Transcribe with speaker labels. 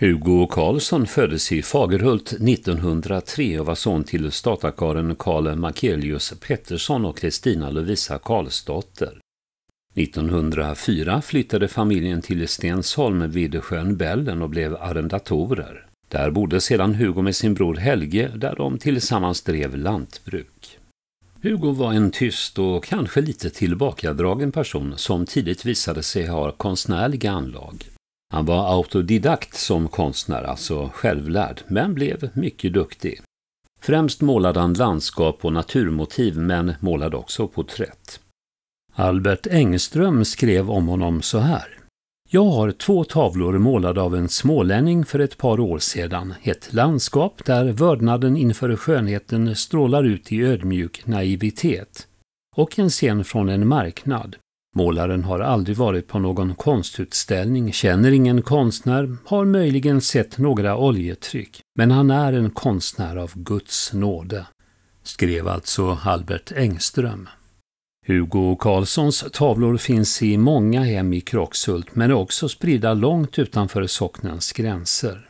Speaker 1: Hugo Karlsson föddes i Fagerhult 1903 och var son till statarkaren Karl Makelius Pettersson och Kristina Lovisa Karlsdotter. 1904 flyttade familjen till Stensholm vid sjön Bällen och blev arrendatorer. Där bodde sedan Hugo med sin bror Helge, där de tillsammans drev lantbruk. Hugo var en tyst och kanske lite tillbakadragen person som tidigt visade sig ha konstnärliga anlag. Han var autodidakt som konstnär, alltså självlärd, men blev mycket duktig. Främst målade han landskap och naturmotiv, men målade också porträtt. Albert Engström skrev om honom så här. Jag har två tavlor målade av en smålänning för ett par år sedan. Ett landskap där vördnaden inför skönheten strålar ut i ödmjuk naivitet. Och en scen från en marknad. Målaren har aldrig varit på någon konstutställning, känner ingen konstnär, har möjligen sett några oljetryck, men han är en konstnär av Guds nåde, skrev alltså Albert Engström. Hugo Carlssons tavlor finns i många hem i Kroksult men är också spridda långt utanför socknens gränser.